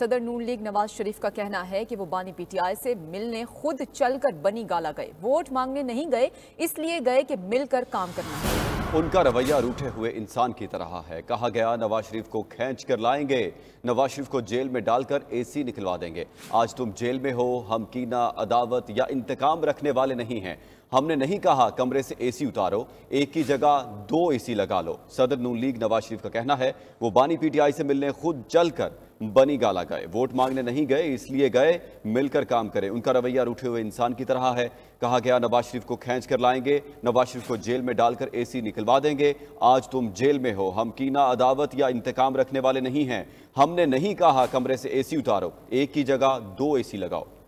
सदर नून लीग नवाज शरीफ का कहना है कि वो बानी पीटीआई से मिलने खुद चलकर बनी गाला गए वोट मांगने नहीं गए इसलिए गए कि मिलकर काम करना है उनका रवैया रूठे हुए इंसान की तरह है कहा गया नवाज शरीफ को खींच कर लाएंगे नवाज शरीफ को जेल में डालकर एसी निकलवा देंगे आज तुम जेल में हो हम कीना अदावत या इंतकाम रखने वाले नहीं हैं हमने नहीं कहा कमरे से एसी उतारो एक की जगह दो एसी लगा लो सदर नून लीग नवाज शरीफ का कहना है वो बानी पीटीआई से मिलने खुद चलकर बनी गाला गए वोट मांगने नहीं गए इसलिए गए मिलकर काम करें उनका रवैया रूठे हुए इंसान की तरह है कहा गया नवाज शरीफ को खींच कर लाएंगे नवाज शरीफ को जेल में डालकर एसी निकलवा देंगे आज तुम जेल में हो हम कीना अदावत या इंतकाम रखने वाले नहीं हैं हमने नहीं कहा कमरे से एसी उतारो एक की जगह दो एसी लगाओ